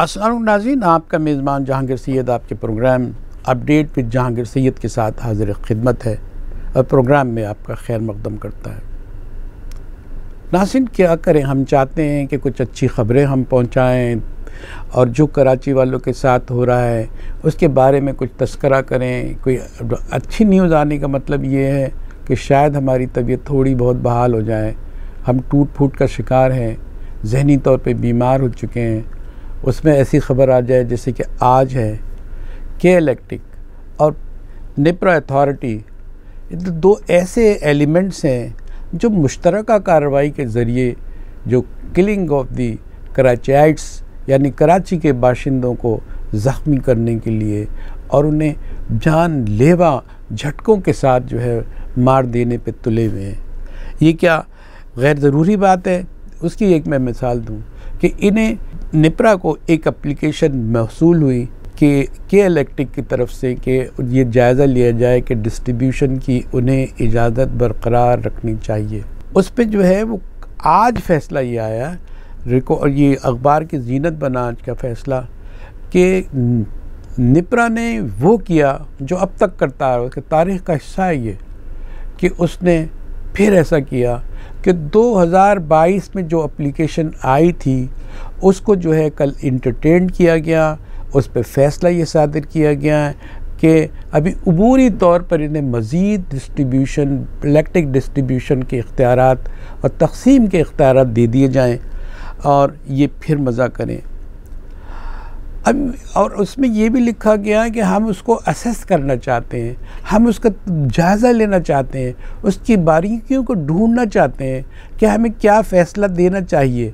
असलम नाजीन आपका मेज़बान जहांगीर सैद आपके programme update with Jahangir Syed के साथ हाजिर खिदमत है और प्रोग्राम में आपका खैर मकदम करता है नासिन क्या करें हम चाहते हैं कि कुछ अच्छी ख़बरें हम पहुंचाएं और जो कराची वालों के साथ हो रहा है उसके बारे में कुछ तस्करा करें कोई अच्छी न्यूज़ आने का मतलब ये है कि शायद हमारी तबीयत थोड़ी बहुत बहाल हो जाए हम टूट फूट का शिकार हैं जहनी तौर पर बीमार हो चुके हैं उसमें ऐसी खबर आ जाए जैसे कि आज है के इलेक्ट्रिक और निप्रा अथॉरिटी तो दो ऐसे एलिमेंट्स हैं जो मुश्तरक कार्रवाई के ज़रिए जो किलिंग ऑफ दी कराचाइट्स यानी कराची के बाशिंदों को ज़ख्मी करने के लिए और उन्हें जान लेवा झटकों के साथ जो है मार देने पे तुले हुए हैं ये क्या गैर ज़रूरी बात है उसकी एक मैं मिसाल दूँ कि इन्हें निपरा को एक अप्लीकेशन महसूल हुई कि के इलेक्ट्रिक की तरफ से कि ये जायज़ा लिया जाए कि डिस्ट्रीब्यूशन की उन्हें इजाज़त बरकरार रखनी चाहिए उस पर जो है वो आज फैसला ये आया रिकॉर्ड ये अखबार की जीनत बना आज का फैसला कि निपरा ने वो किया जो अब तक करता है उसके तारीख का हिस्सा है ये कि उसने फिर ऐसा किया कि 2022 में जो एप्लीकेशन आई थी उसको जो है कल इंटरटेन किया गया उस पर फैसला ये सादर किया गया है कि अभी अबूरी तौर पर इन्हें मज़ीद डिस्ट्रीब्यूशन इलेक्ट्रिक डिस्ट्रीब्यूशन के इख्तियार और तकसीम के इख्तियार दे दिए जाएँ और ये फिर मज़ा करें अब और उसमें ये भी लिखा गया है कि हम उसको असेस करना चाहते हैं हम उसका जायज़ा लेना चाहते हैं उसकी बारीकियों को ढूंढना चाहते हैं कि हमें क्या फ़ैसला देना चाहिए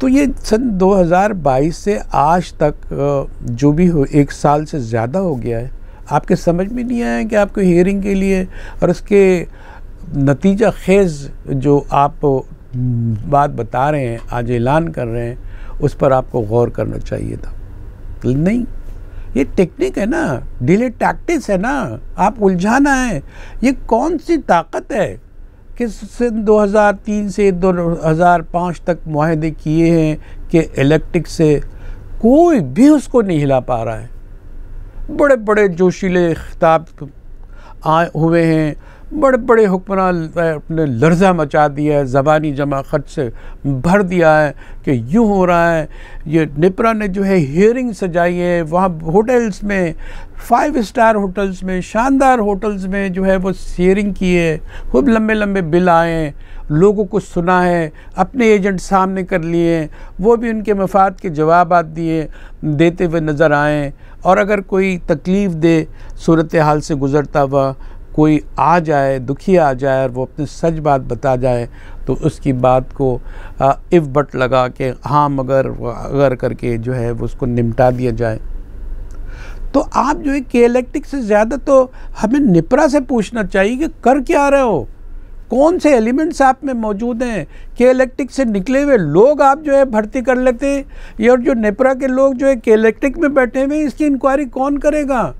तो ये सन 2022 से आज तक जो भी हो एक साल से ज़्यादा हो गया है आपके समझ में नहीं आया कि आपको हियरिंग के लिए और उसके नतीजा खेज़ जो आप बात बता रहे हैं आज ऐलान कर रहे हैं उस पर आपको गौर करना चाहिए था नहीं ये टेक्निक है ना डिले टैक्टिस है ना आप उलझाना है ये कौन सी ताकत है कि से 2003 से 2005 तक माहे किए हैं कि इलेक्ट्रिक से कोई भी उसको नहीं हिला पा रहा है बड़े बड़े जोशीले खिताब आए हुए हैं बड़े बड़े हुक्मरान अपने लर्जा मचा दिया है ज़बानी जमा खर्च से भर दिया है कि यूँ हो रहा है ये निपरा ने जो है हियरिंग सजाई है वहाँ होटल्स में फाइव स्टार होटल्स में शानदार होटल्स में जो है वो शेयरिंग की है खूब लंबे लंबे बिल आए लोगों को सुना है अपने एजेंट सामने कर लिए हैं वो भी उनके मफाद के जवाब दिए देते हुए नज़र आएँ और अगर कोई तकलीफ़ दे सूरत हाल से गुज़रता हुआ कोई आ जाए दुखी आ जाए और वो अपनी सच बात बता जाए तो उसकी बात को इफ़ बट लगा के हाँ मगर अगर करके जो है वो उसको निपटा दिया जाए तो आप जो है केलेक्टिक से ज़्यादा तो हमें निपरा से पूछना चाहिए कि कर क्या रहे हो कौन से एलिमेंट्स आप में मौजूद हैं केलेक्टिक से निकले हुए लोग आप जो है भर्ती कर लेते हैं और जो नेपरा के लोग जो है केलेक्टिक में बैठे हुए इसकी इंक्वायरी कौन करेगा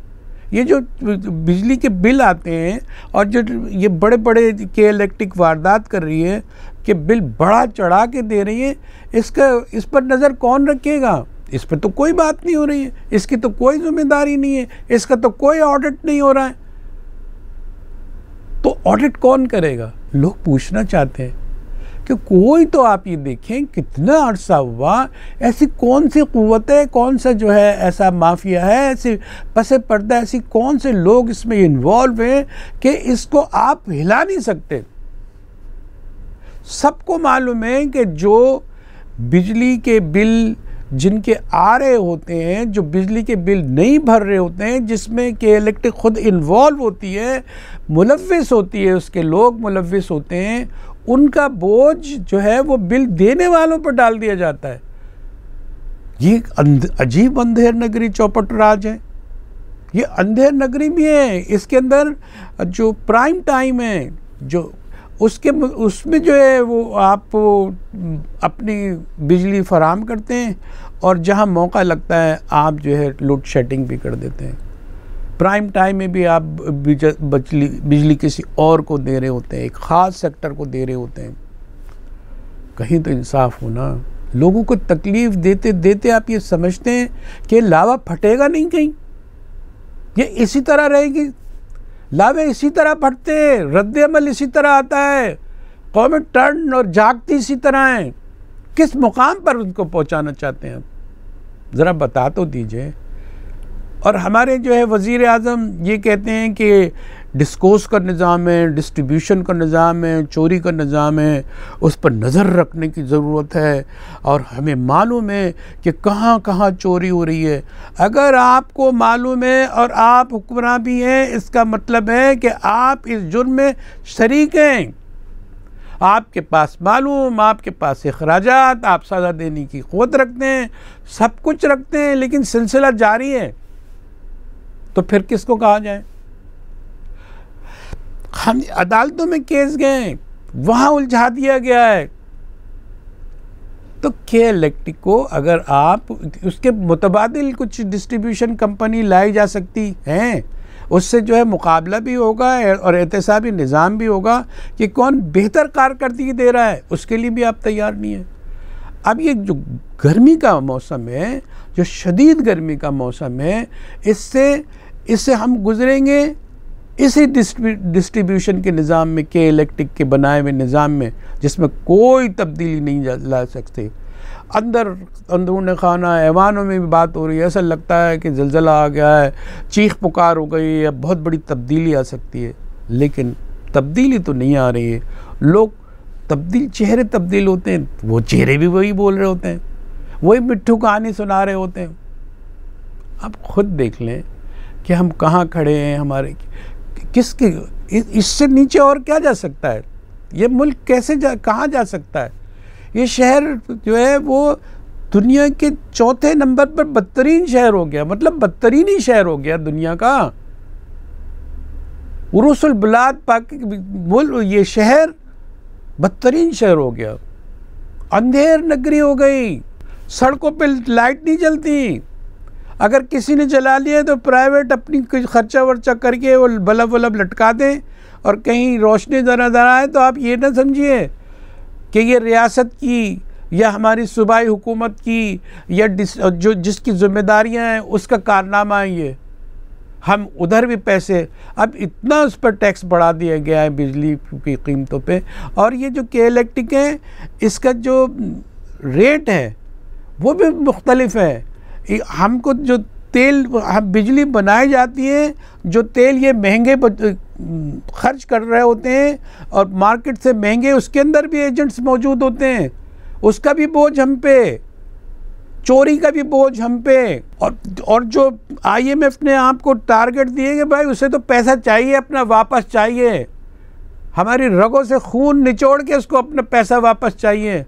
ये जो बिजली के बिल आते हैं और जो ये बड़े बड़े के इलेक्ट्रिक वारदात कर रही है कि बिल बढ़ा चढ़ा के दे रही है इसका इस पर नज़र कौन रखेगा इस पर तो कोई बात नहीं हो रही है इसकी तो कोई जिम्मेदारी नहीं है इसका तो कोई ऑडिट नहीं हो रहा है तो ऑडिट कौन करेगा लोग पूछना चाहते हैं कि कोई तो आप ये देखें कितना अरसा हुआ ऐसी कौन सी क़वतें कौन सा जो है ऐसा माफिया है ऐसे पस पर्दा ऐसी कौन से लोग इसमें इन्वॉल्व हैं कि इसको आप हिला नहीं सकते सबको मालूम है कि जो बिजली के बिल जिनके आ रहे होते हैं जो बिजली के बिल नहीं भर रहे होते हैं जिसमें कि इलेक्ट्रिक खुद इन्वॉल्व होती है मुलविस होती है उसके लोग मुलविस होते हैं उनका बोझ जो है वो बिल देने वालों पर डाल दिया जाता है ये अजीब अंधेर नगरी चौपट राज है ये अंधेर नगरी भी है इसके अंदर जो प्राइम टाइम है जो उसके उसमें जो है वो आप अपनी बिजली फराम करते हैं और जहाँ मौका लगता है आप जो है लोड शेडिंग भी कर देते हैं प्राइम टाइम में भी आप बिजली बिजली किसी और को दे रहे होते हैं एक ख़ास सेक्टर को दे रहे होते हैं कहीं तो इंसाफ होना लोगों को तकलीफ़ देते देते आप ये समझते हैं कि लावा फटेगा नहीं कहीं ये इसी तरह रहेगी लावे इसी तरह फटते हैं रद्दमल इसी तरह आता है कौम टर्न और जागती इसी तरह हैं किस मुकाम पर उनको पहुंचाना चाहते हैं ज़रा बता तो दीजिए और हमारे जो है वज़ी अजम ये कहते हैं कि डिस्कोस का निज़ाम है डिस्ट्रीब्यूशन का निज़ाम है चोरी का निज़ाम है उस पर नज़र रखने की ज़रूरत है और हमें मालूम है कि कहाँ कहाँ चोरी हो रही है अगर आपको मालूम है और आप हुक्मरान भी हैं इसका मतलब है कि आप इस जुर्म में शरीक हैं आपके पास मालूम आपके पास अखराज आप सज़ा देने की खुद रखते हैं सब कुछ रखते हैं लेकिन सिलसिला जारी है तो फिर किसको कहा जाए हम अदालतों में केस गए वहाँ उलझा दिया गया है तो के इलेक्ट्रिक को अगर आप उसके मुतबादल कुछ डिस्ट्रीब्यूशन कंपनी लाई जा सकती हैं उससे जो है मुकाबला भी होगा और एहतसाबी निज़ाम भी होगा कि कौन बेहतर कारकर्दगी दे रहा है उसके लिए भी आप तैयार नहीं हैं अब ये जो गर्मी का मौसम है जो शदीद गर्मी का मौसम है इससे इससे हम गुज़रेंगे इसी डिस्ट्रीब्यूशन के निज़ाम में के इलेक्ट्रिक के बनाए हुए निज़ाम में जिसमें कोई तब्दीली नहीं ला सकते अंदर अंदरून खाना ऐवानों में भी बात हो रही है ऐसा लगता है कि जलजला आ गया है चीख पुकार हो गई है बहुत बड़ी तब्दीली आ सकती है लेकिन तब्दीली तो नहीं आ रही है लोग तब्दील चेहरे तब्दील होते हैं वो चेहरे भी वही बोल रहे होते हैं वही मिट्ठू कहानी सुना रहे होते हैं आप खुद देख लें कि हम कहाँ खड़े हैं हमारे किसके इससे नीचे और क्या जा सकता है ये मुल्क कैसे जा कहाँ जा सकता है ये शहर जो है वो दुनिया के चौथे नंबर पर बदतरीन शहर हो गया मतलब बदतरीन ही शहर हो गया दुनिया का उर्सुल बलाद पाक ये शहर बदतरीन शहर हो गया अंधेर नगरी हो गई सड़कों पे लाइट नहीं जलती अगर किसी ने जला लिया तो प्राइवेट अपनी कुछ खर्चा वर्चा करके वो बल्ब वल्ब लटका दें और कहीं रोशनी ज़रा ज़रा आए तो आप ये ना समझिए कि ये रियासत की या हमारी सूबाई हुकूमत की या जो जिसकी ज़िम्मेदारियाँ हैं उसका कारनामा है ये हम उधर भी पैसे अब इतना उस पर टैक्स बढ़ा दिया गया है बिजली की कीमतों पे और ये जो के इलेक्ट्रिक है इसका जो रेट है वो भी मुख्तलफ़ है हमको जो तेल हम बिजली बनाई जाती है जो तेल ये महंगे खर्च कर रहे होते हैं और मार्केट से महंगे उसके अंदर भी एजेंट्स मौजूद होते हैं उसका भी बोझ हम पे चोरी का भी बोझ हम पे और और जो आईएमएफ ने आपको टारगेट दिए कि भाई उसे तो पैसा चाहिए अपना वापस चाहिए हमारी रगों से खून निचोड़ के उसको अपना पैसा वापस चाहिए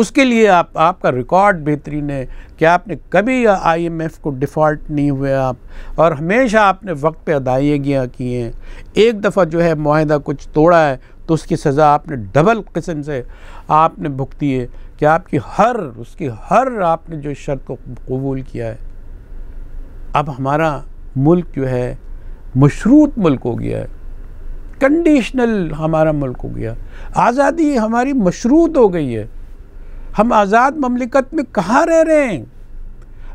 उसके लिए आप आपका रिकॉर्ड बेहतरीन है कि आपने कभी आईएमएफ को डिफ़ॉल्ट नहीं हुए आप और हमेशा आपने वक्त पे अदायगियाँ की हैं एक दफ़ा जो है माहदा कुछ तोड़ा है तो उसकी सज़ा आपने डबल किस्म से आपने भुगती है कि आपकी हर उसकी हर आपने जो शर्त को कबूल किया है अब हमारा मुल्क जो है मशरूत मुल्क हो गया है कंडीशनल हमारा मुल्क हो गया आज़ादी हमारी मशरूत हो गई है हम आज़ाद ममलिकत में कहाँ रह रहे हैं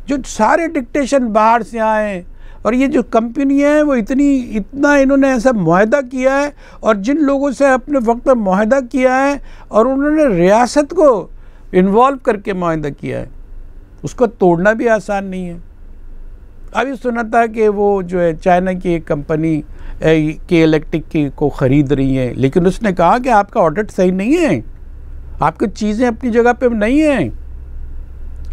जो सारे डिक्टेशन बाहर से आए और ये जो कंपनियाँ हैं वो इतनी इतना इन्होंने ऐसा माहदा किया है और जिन लोगों से अपने वक्त में माहदा किया है और उन्होंने रियासत को इन्वॉल्व करके माहदा किया है उसको तोड़ना भी आसान नहीं है अभी सुना था कि वो जो है चाइना की एक कंपनी के इलेक्ट्रिक की को ख़रीद रही है लेकिन उसने कहा कि आपका ऑडिट सही नहीं है आपकी चीज़ें अपनी जगह पे नहीं हैं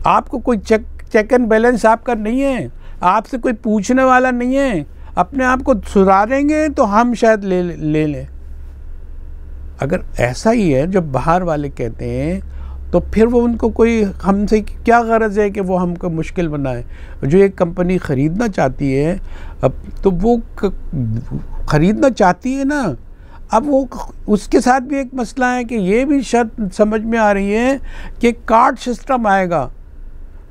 आपको कोई चेक चेक एंड बैलेंस आपका नहीं है आपसे कोई पूछने वाला नहीं है अपने आप को सुधारेंगे तो हम शायद ले ले लें अगर ऐसा ही है जब बाहर वाले कहते हैं तो फिर वो उनको कोई हमसे क्या गरज है कि वो हमको मुश्किल बनाए जो एक कंपनी ख़रीदना चाहती है अब तो वो ख़रीदना चाहती है ना अब वो उसके साथ भी एक मसला है कि ये भी शर्त समझ में आ रही है कि कार्ड सिस्टम आएगा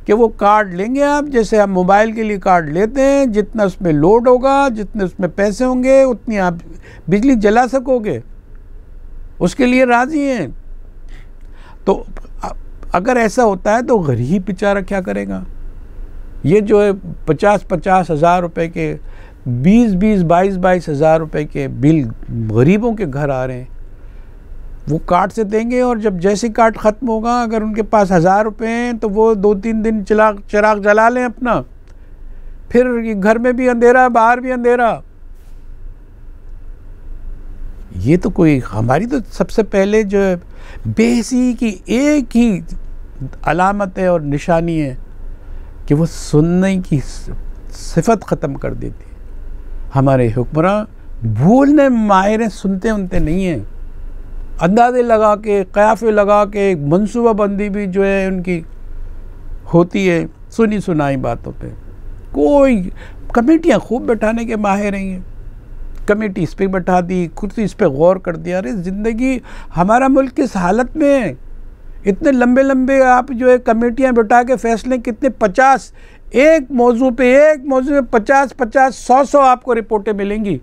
कि वो कार्ड लेंगे आप जैसे आप मोबाइल के लिए कार्ड लेते हैं जितना उसमें लोड होगा जितने उसमें पैसे होंगे उतनी आप बिजली जला सकोगे उसके लिए राज़ी हैं तो अगर ऐसा होता है तो गरीब बेचारा क्या करेगा ये जो है पचास पचास हज़ार रुपये के बीस बीस बाईस बाईस हज़ार रुपये के बिल गरीबों के घर आ रहे हैं वो कार्ड से देंगे और जब जैसे कार्ड ख़त्म होगा अगर उनके पास हज़ार रुपये हैं तो वो दो तीन दिन चला चिराग जला लें अपना फिर घर में भी अंधेरा बाहर भी अंधेरा ये तो कोई हमारी तो सबसे पहले जो है बेसी की एक ही अलामत है और निशानी है कि वो सुनने की सिफत ख़त्म कर देती है हमारे हुक्मरान भूलने माहिर सुनते उनते नहीं हैं अंदाजे लगा के क़याफ़े लगा के मनसूबा बंदी भी जो है उनकी होती है सुनी सुनाई बातों पे कोई कमेटियाँ खूब बैठाने के माहिर रही हैं कमेटी इस पर बैठा दी कुर्सी इस पर गौर कर दिया अरे ज़िंदगी हमारा मुल्क किस हालत में है इतने लंबे लंबे आप जो है कमेटियाँ बैठा के फैसले कितने पचास एक मौजू पे एक मौजू पे पचास पचास सौ सौ आपको रिपोर्टें मिलेंगी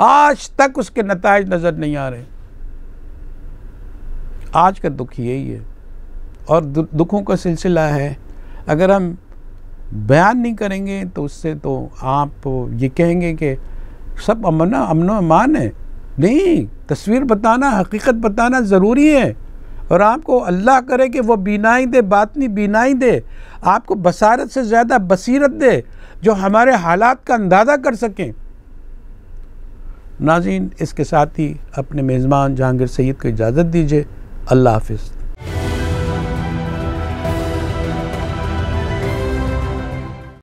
आज तक उसके नतज नज़र नहीं आ रहे आज का दुख यही है और दुखों का सिलसिला है अगर हम बयान नहीं करेंगे तो उससे तो आप ये कहेंगे कि सब अमन अमन अमान है नहीं तस्वीर बताना हकीकत बताना ज़रूरी है और आपको अल्लाह करे कि वो बीनाई दे बातनी बीनाई दे आपको बसारत से ज़्यादा बसीरत दे जो हमारे हालात का अंदाज़ा कर सकें नाजीन इसके साथ ही अपने मेज़बान जहांगीर सैद को इजाज़त दीजिए अल्लाह हाफिज़